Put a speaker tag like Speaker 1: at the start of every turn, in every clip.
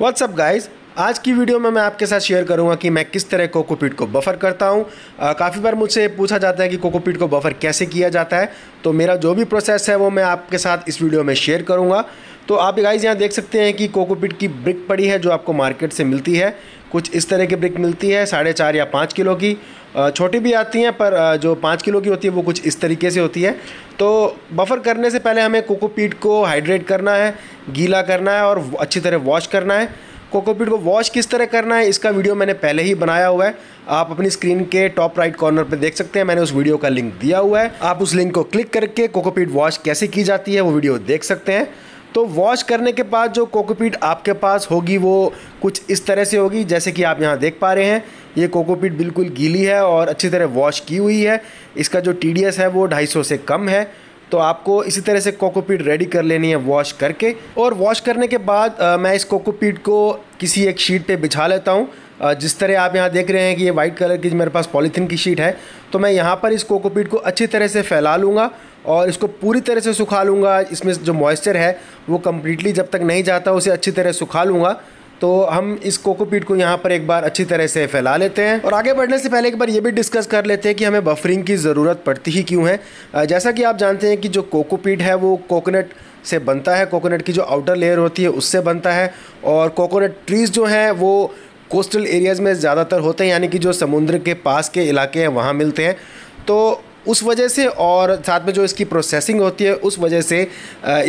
Speaker 1: WhatsApp guys आज की video में मैं आपके साथ शेयर करूंगा कि मैं किस तरह कोकोपीट को बफर करता हूं काफ़ी बार मुझसे पूछा जाता है कि कोकोपीट को बफर कैसे किया जाता है तो मेरा जो भी प्रोसेस है वो मैं आपके साथ इस वीडियो में शेयर करूंगा तो आप गाइज़ यहाँ देख सकते हैं कि कोकोपीट की ब्रिक पड़ी है जो आपको मार्केट से मिलती है कुछ इस तरह की ब्रिक मिलती है साढ़े चार या पाँच किलो की छोटी भी आती हैं पर जो पाँच किलो की होती है वो कुछ इस तरीके से होती है तो बफ़र करने से पहले हमें कोकोपीट को हाइड्रेट करना है गीला करना है और अच्छी तरह वॉश करना है कोकोपीट को वॉश किस तरह करना है इसका वीडियो मैंने पहले ही बनाया हुआ है आप अपनी स्क्रीन के टॉप राइट कॉर्नर पर देख सकते हैं मैंने उस वीडियो का लिंक दिया हुआ है आप उस लिंक को क्लिक करके कोकोपीट वॉश कैसे की जाती है वो वीडियो देख सकते हैं तो वॉश करने के बाद जो कोकोपीट आपके पास होगी वो कुछ इस तरह से होगी जैसे कि आप यहाँ देख पा रहे हैं ये कोकोपीट बिल्कुल गीली है और अच्छी तरह वॉश की हुई है इसका जो टी है वो ढाई से कम है तो आपको इसी तरह से कोकोपीट रेडी कर लेनी है वॉश करके और वॉश करने के बाद आ, मैं इस कोकोपीट को किसी एक शीट पे बिछा लेता हूँ जिस तरह आप यहाँ देख रहे हैं कि ये वाइट कलर की मेरे पास पॉलीथीन की शीट है तो मैं यहाँ पर इस कोकोपीट को अच्छी तरह से फैला लूँगा और इसको पूरी तरह से सुखा लूँगा इसमें जो मॉइस्चर है वो कम्प्लीटली जब तक नहीं जाता उसे अच्छी तरह सुखा लूँगा तो हम इस कोकोपीट को यहाँ पर एक बार अच्छी तरह से फैला लेते हैं और आगे बढ़ने से पहले एक बार ये भी डिस्कस कर लेते हैं कि हमें बफरिंग की ज़रूरत पड़ती ही क्यों है जैसा कि आप जानते हैं कि जो कोकोपीट है वो कोकोनट से बनता है कोकोनट की जो आउटर लेयर होती है उससे बनता है और कोकोनट ट्रीज़ जो हैं वो कोस्टल एरियाज़ में ज़्यादातर होते हैं यानी कि जो समुद्र के पास के इलाके हैं वहाँ मिलते हैं तो उस वजह से और साथ में जो इसकी प्रोसेसिंग होती है उस वजह से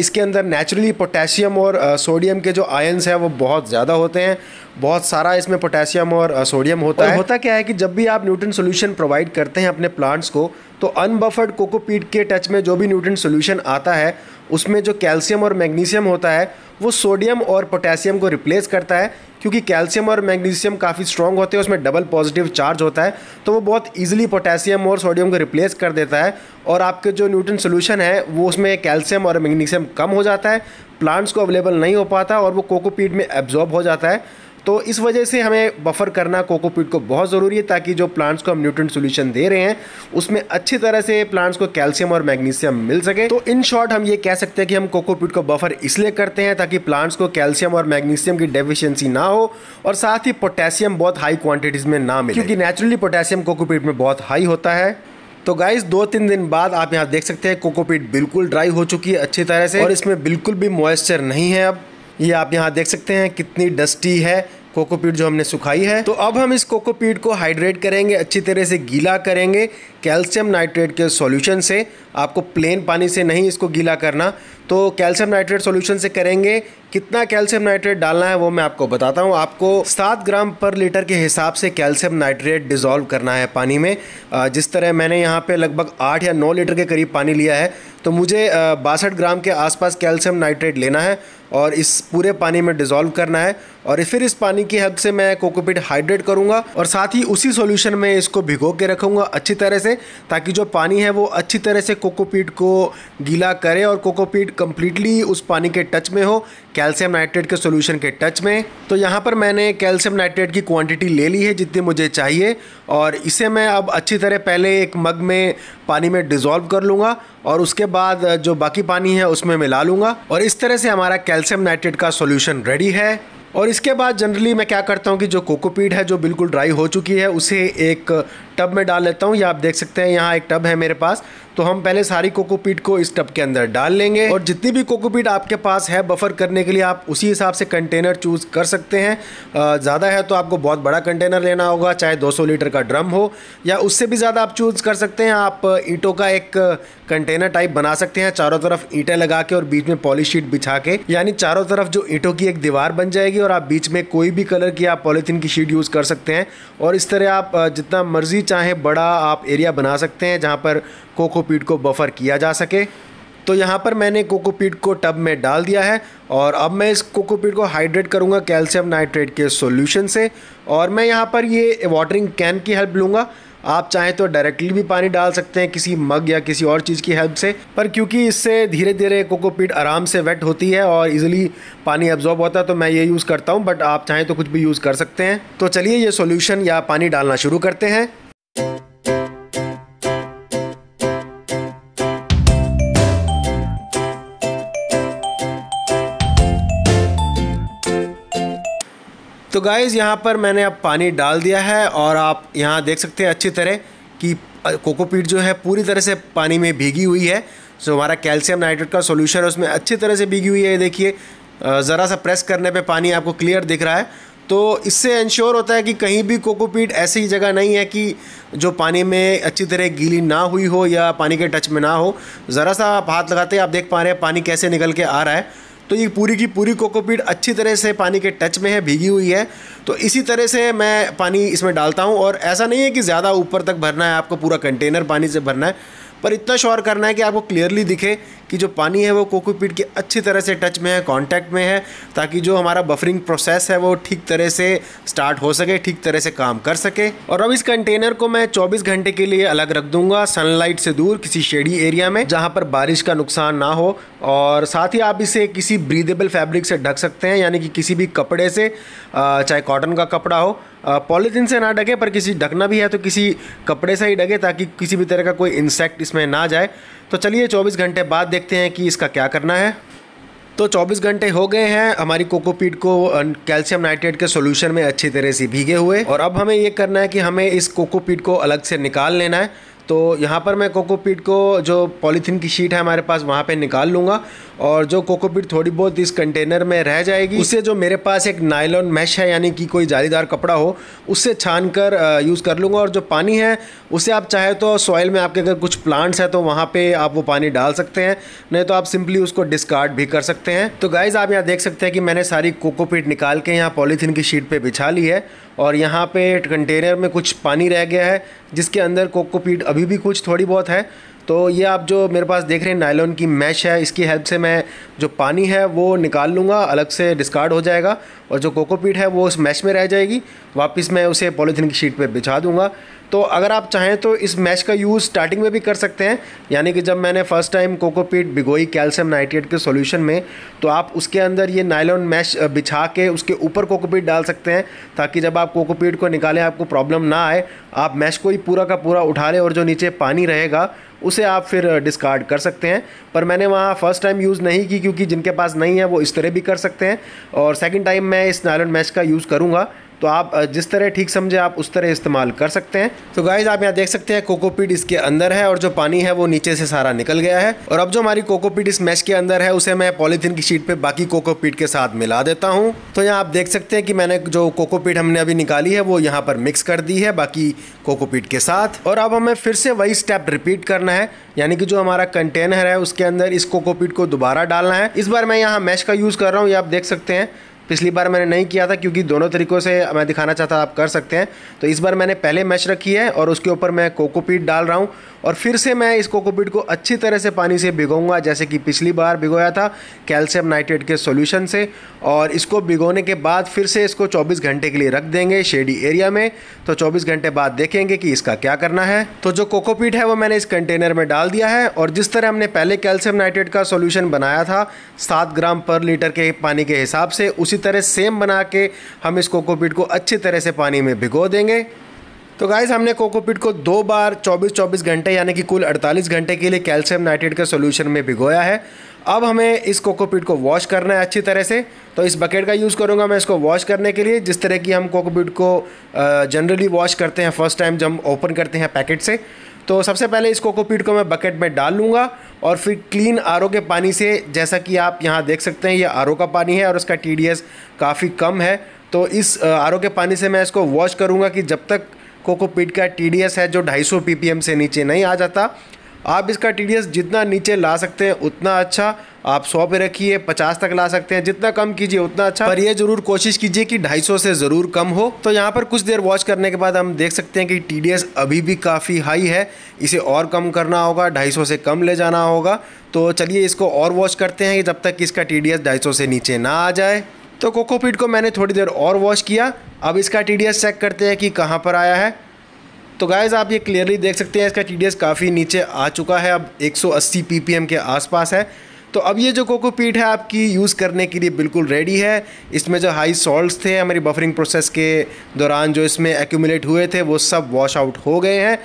Speaker 1: इसके अंदर नेचुरली पोटेशियम और सोडियम के जो आयन्स हैं वो बहुत ज़्यादा होते हैं बहुत सारा इसमें पोटेशियम और सोडियम होता और है होता क्या है कि जब भी आप न्यूट्रन सोल्यूशन प्रोवाइड करते हैं अपने प्लांट्स को तो अनबफर्ड कोकोपीट के टच में जो भी न्यूट्रन सोल्यूशन आता है उसमें जो कैल्शियम और मैग्नीशियम होता है वो सोडियम और पोटेशियम को रिप्लेस करता है क्योंकि कैल्शियम और मैग्नीशियम काफ़ी स्ट्रॉन्ग होते हैं उसमें डबल पॉजिटिव चार्ज होता है तो वो बहुत ईजिली पोटेशियम और सोडियम को रिप्लेस कर देता है और आपके जो न्यूट्रन सोल्यूशन है वो उसमें कैल्शियम और मैग्नीशियम कम हो जाता है प्लांट्स को अवेलेबल नहीं हो पाता और वो कोकोपीट में एब्जॉर्ब हो जाता है तो इस वजह से हमें बफर करना कोकोपीट को बहुत ज़रूरी है ताकि जो प्लांट्स को हम न्यूट्रेंट सोल्यूशन दे रहे हैं उसमें अच्छी तरह से प्लांट्स को कैल्शियम और मैग्नीशियम मिल सके तो इन शॉर्ट हम ये कह सकते हैं कि हम कोकोपीट को बफर इसलिए करते हैं ताकि प्लांट्स को कैल्शियम और मैग्नीशियम की डेफिशिएंसी ना हो और साथ ही पोटेशियम बहुत हाई क्वांटिटीज़ में ना मिले क्योंकि नेचुरली पोटेशियम कोकोपीट में बहुत हाई होता है तो गाइस दो तीन दिन बाद आप यहाँ देख सकते हैं कोकोपीट बिल्कुल ड्राई हो चुकी है अच्छी तरह से और इसमें बिल्कुल भी मॉइस्चर नहीं है अब ये आप यहाँ देख सकते हैं कितनी डस्टी है कोकोपीट जो हमने सुखाई है तो अब हम इस कोकोपीट को हाइड्रेट करेंगे अच्छी तरह से गीला करेंगे कैल्शियम नाइट्रेट के सॉल्यूशन से आपको प्लेन पानी से नहीं इसको गीला करना तो कैल्शियम नाइट्रेट सॉल्यूशन से करेंगे कितना कैल्शियम नाइट्रेट डालना है वो मैं आपको बताता हूँ आपको सात ग्राम पर लीटर के हिसाब से कैल्शियम नाइट्रेट डिजोल्व करना है पानी में जिस तरह मैंने यहाँ पे लगभग आठ या नौ लीटर के करीब पानी लिया है तो मुझे बासठ ग्राम के आसपास कैल्शियम नाइट्रेट लेना है और इस पूरे पानी में डिज़ोल्व करना है और फिर इस पानी की हेल्प से मैं कोकोपीट हाइड्रेट करूँगा और साथ ही उसी सॉल्यूशन में इसको भिगो के रखूँगा अच्छी तरह से ताकि जो पानी है वो अच्छी तरह से कोकोपीट को गीला करे और कोकोपीट कम्प्लीटली उस पानी के टच में हो कैल्शियम नाइट्रेट के सोल्यूशन के टच में तो यहाँ पर मैंने कैल्शियम नाइट्रेट की क्वांटिटी ले ली है जितनी मुझे चाहिए और इसे मैं अब अच्छी तरह पहले एक मग में पानी में डिज़ोल्व कर लूँगा और उसके बाद जो बाकी पानी है उसमें मिला लूँगा और इस तरह से हमारा कैल्शियम नाइट्रेट का सोल्यूशन रेडी है और इसके बाद जनरली मैं क्या करता हूँ कि जो कोकोपीड है जो बिल्कुल ड्राई हो चुकी है उसे एक टब में डाल लेता हूँ या आप देख सकते हैं यहाँ एक टब है मेरे पास तो हम पहले सारी कोकोपीट को इस टब के अंदर डाल लेंगे और जितनी भी कोकोपीट आपके पास है बफर करने के लिए आप उसी हिसाब से कंटेनर चूज़ कर सकते हैं ज़्यादा है तो आपको बहुत बड़ा कंटेनर लेना होगा चाहे 200 लीटर का ड्रम हो या उससे भी ज़्यादा आप चूज़ कर सकते हैं आप ईंटों का एक कंटेनर टाइप बना सकते हैं चारों तरफ ईंटें लगा के और बीच में पॉलिश शीट बिछा के यानी चारों तरफ जो ईंटों की एक दीवार बन जाएगी और आप बीच में कोई भी कलर की आप पॉलीथीन की शीट यूज़ कर सकते हैं और इस तरह आप जितना मर्जी चाहे बड़ा आप एरिया बना सकते हैं जहाँ पर कोकोपीट को बफर किया जा सके तो यहाँ पर मैंने कोकोपीट को टब में डाल दिया है और अब मैं इस कोकोपीट को हाइड्रेट करूँगा कैल्शियम नाइट्रेट के सॉल्यूशन से और मैं यहाँ पर ये वाटरिंग कैन की हेल्प लूँगा आप चाहें तो डायरेक्टली भी पानी डाल सकते हैं किसी मग या किसी और चीज़ की हेल्प से पर क्योंकि इससे धीरे धीरे कोकोपीट आराम से वेट होती है और इजीली पानी एब्जॉर्ब होता है तो मैं ये यूज़ करता हूँ बट आप चाहें तो कुछ भी यूज़ कर सकते हैं तो चलिए ये सोल्यूशन या पानी डालना शुरू करते हैं तो गाइज़ यहाँ पर मैंने अब पानी डाल दिया है और आप यहाँ देख सकते हैं अच्छी तरह कि कोकोपीट जो है पूरी तरह से पानी में भीगी हुई है जो हमारा कैल्शियम नाइट्रेट का सोल्यूशन है उसमें अच्छी तरह से भीगी हुई है ये देखिए ज़रा सा प्रेस करने पे पानी आपको क्लियर दिख रहा है तो इससे इंश्योर होता है कि कहीं भी कोकोपीट ऐसी जगह नहीं है कि जो पानी में अच्छी तरह गीली ना हुई हो या पानी के टच में ना हो ज़रा सा आप हाथ लगाते आप देख पा रहे हैं पानी कैसे निकल के आ रहा है तो ये पूरी की पूरी कोकोपीट अच्छी तरह से पानी के टच में है भीगी हुई है तो इसी तरह से मैं पानी इसमें डालता हूँ और ऐसा नहीं है कि ज़्यादा ऊपर तक भरना है आपको पूरा कंटेनर पानी से भरना है पर इतना श्योर करना है कि आपको क्लियरली दिखे कि जो पानी है वो कोकोपीट के अच्छी तरह से टच में है कॉन्टैक्ट में है ताकि जो हमारा बफरिंग प्रोसेस है वो ठीक तरह से स्टार्ट हो सके ठीक तरह से काम कर सके और अब इस कंटेनर को मैं 24 घंटे के लिए अलग रख दूंगा सनलाइट से दूर किसी शेडी एरिया में जहाँ पर बारिश का नुकसान ना हो और साथ ही आप इसे किसी ब्रीदेबल फैब्रिक से ढक सकते हैं यानी कि किसी भी कपड़े से चाहे कॉटन का कपड़ा हो पॉलीथीन से ना ढके पर किसी ढकना भी है तो किसी कपड़े से ही ढके ताकि किसी भी तरह का कोई इंसेक्ट इसमें ना जाए तो चलिए 24 घंटे बाद देखते हैं कि इसका क्या करना है तो 24 घंटे हो गए हैं हमारी कोकोपीट को कैल्शियम नाइट्रेट के सोल्यूशन में अच्छी तरह से भीगे हुए और अब हमें ये करना है कि हमें इस कोकोपीट को अलग से निकाल लेना है तो यहाँ पर मैं कोकोपीट को जो पॉलीथीन की शीट है हमारे पास वहाँ पे निकाल लूँगा और जो कोकोपीट थोड़ी बहुत इस कंटेनर में रह जाएगी उससे जो मेरे पास एक नायलॉन मैश है यानी कि कोई जालीदार कपड़ा हो उससे छान कर यूज़ कर लूँगा और जो पानी है उसे आप चाहे तो सॉइल में आपके अगर कुछ प्लांट्स हैं तो वहाँ पर आप वो पानी डाल सकते हैं नहीं तो आप सिंपली उसको डिस्कार्ड भी कर सकते हैं तो गाइज़ आप यहाँ देख सकते हैं कि मैंने सारी कोकोपीट निकाल के यहाँ पॉलीथीन की शीट पर बिछा ली है और यहाँ पे कंटेनर में कुछ पानी रह गया है जिसके अंदर कोकोपीट अभी भी कुछ थोड़ी बहुत है तो ये आप जो मेरे पास देख रहे हैं नायलॉन की मैश है इसकी हेल्प से मैं जो पानी है वो निकाल लूँगा अलग से डिस्कार्ड हो जाएगा और जो कोकोपीट है वो उस मैश में रह जाएगी वापस मैं उसे पॉलीथीन की शीट पर बिछा दूंगा तो अगर आप चाहें तो इस मैश का यूज़ स्टार्टिंग में भी कर सकते हैं यानी कि जब मैंने फ़र्स्ट टाइम कोकोपीट भिगोई कैल्शियम नाइट्रेट के सॉल्यूशन में तो आप उसके अंदर ये नायलॉन मैश बिछा के उसके ऊपर कोकोपीट डाल सकते हैं ताकि जब आप कोकोपीट को निकालें आपको प्रॉब्लम ना आए आप मैश को ही पूरा का पूरा उठा लें और जो नीचे पानी रहेगा उसे आप फिर डिस्कार्ड कर सकते हैं पर मैंने वहाँ फ़र्स्ट टाइम यूज़ नहीं की क्योंकि जिनके पास नहीं है वो इस तरह भी कर सकते हैं और सेकेंड टाइम मैं इस नायलॉन मैश का यूज़ करूँगा तो आप जिस तरह ठीक समझे आप उस तरह इस्तेमाल कर सकते हैं तो गाइज आप यहाँ देख सकते हैं कोकोपीट इसके अंदर है और जो पानी है वो नीचे से सारा निकल गया है और अब जो हमारी कोकोपीट इस मैश के अंदर है उसे मैं पॉलीथिन की शीट पे बाकी कोकोपीट के साथ मिला देता हूँ तो यहाँ आप देख सकते हैं कि मैंने जो कोकोपीट हमने अभी निकाली है वो यहाँ पर मिक्स कर दी है बाकी कोकोपीट के साथ और अब हमें फिर से वही स्टेप रिपीट करना है यानी कि जो हमारा कंटेनर है उसके अंदर इस कोकोपीट को दोबारा डालना है इस बार मैं यहाँ मैश का यूज़ कर रहा हूँ ये आप देख सकते हैं पिछली बार मैंने नहीं किया था क्योंकि दोनों तरीक़ों से मैं दिखाना चाहता आप कर सकते हैं तो इस बार मैंने पहले मैच रखी है और उसके ऊपर मैं कोकोपीट डाल रहा हूँ और फिर से मैं इस कोकोपीट को अच्छी तरह से पानी से भिगोऊंगा जैसे कि पिछली बार भिगोया था कैल्शियम नाइट्रेट के सॉल्यूशन से और इसको भिगोने के बाद फिर से इसको 24 घंटे के लिए रख देंगे शेडी एरिया में तो 24 घंटे बाद देखेंगे कि इसका क्या करना है तो जो कोकोपीट है वो मैंने इस कंटेनर में डाल दिया है और जिस तरह हमने पहले कैल्शियम नाइट्रेट का सोल्यूशन बनाया था सात ग्राम पर लीटर के पानी के हिसाब से उसी तरह सेम बना के हम इस कोकोपीट को अच्छी तरह से पानी में भिगो देंगे तो गाइज हमने कोकोपीट को दो बार 24-24 घंटे यानी कि कुल 48 घंटे के लिए कैल्शियम नाइट्रेट के सोल्यूशन में भिगोया है अब हमें इस कोकोपीट को वॉश करना है अच्छी तरह से तो इस बकेट का यूज़ करूँगा मैं इसको वॉश करने के लिए जिस तरह की हम कोकोपीट को जनरली वॉश करते हैं फर्स्ट टाइम जब हम ओपन करते हैं पैकेट से तो सबसे पहले इस कोकोपीट को मैं बकेट में डाल लूँगा और फिर क्लीन आर के पानी से जैसा कि आप यहाँ देख सकते हैं ये आर का पानी है और उसका टी काफ़ी कम है तो इस आर के पानी से मैं इसको वॉश करूँगा कि जब तक कोकोपीट का टी है जो 250 सौ से नीचे नहीं आ जाता आप इसका टी जितना नीचे ला सकते हैं उतना अच्छा आप सौ पे रखिए पचास तक ला सकते हैं जितना कम कीजिए उतना अच्छा पर ये जरूर कोशिश कीजिए कि ढाई सौ से ज़रूर कम हो तो यहाँ पर कुछ देर वॉच करने के बाद हम देख सकते हैं कि टी अभी भी काफ़ी हाई है इसे और कम करना होगा ढाई सौ से कम ले जाना होगा तो चलिए इसको और वॉच करते हैं जब तक इसका टी डी से नीचे ना आ जाए तो कोकोपीट को मैंने थोड़ी देर और वॉश किया अब इसका टी चेक करते हैं कि कहाँ पर आया है तो गाइज़ आप ये क्लियरली देख सकते हैं इसका टी काफ़ी नीचे आ चुका है अब 180 ppm के आसपास है तो अब ये जो कोकोपीट है आपकी यूज़ करने के लिए बिल्कुल रेडी है इसमें जो हाई सॉल्ट्स थे हमारी बफरिंग प्रोसेस के दौरान जो इसमें एक्यूमुलेट हुए थे वो सब वॉश आउट हो गए हैं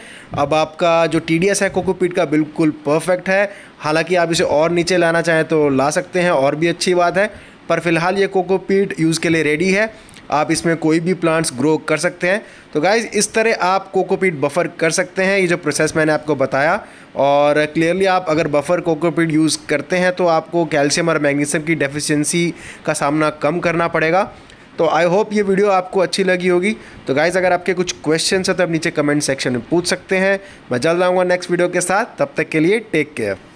Speaker 1: अब आपका जो टी है कोकोपीट का बिल्कुल परफेक्ट है हालांकि आप इसे और नीचे लाना चाहें तो ला सकते हैं और भी अच्छी बात है पर फिलहाल ये कोकोपीट यूज़ के लिए रेडी है आप इसमें कोई भी प्लांट्स ग्रो कर सकते हैं तो गाइज़ इस तरह आप कोकोपीट बफर कर सकते हैं ये जो प्रोसेस मैंने आपको बताया और क्लियरली आप अगर बफर कोकोपीट यूज़ करते हैं तो आपको कैल्शियम और मैग्नीशियम की डेफिशिएंसी का सामना कम करना पड़ेगा तो आई होप ये वीडियो आपको अच्छी लगी होगी तो गाइज़ अगर आपके कुछ क्वेश्चन है तो आप नीचे कमेंट सेक्शन में पूछ सकते हैं मैं जल्द आऊँगा नेक्स्ट वीडियो के साथ तब तक के लिए टेक केयर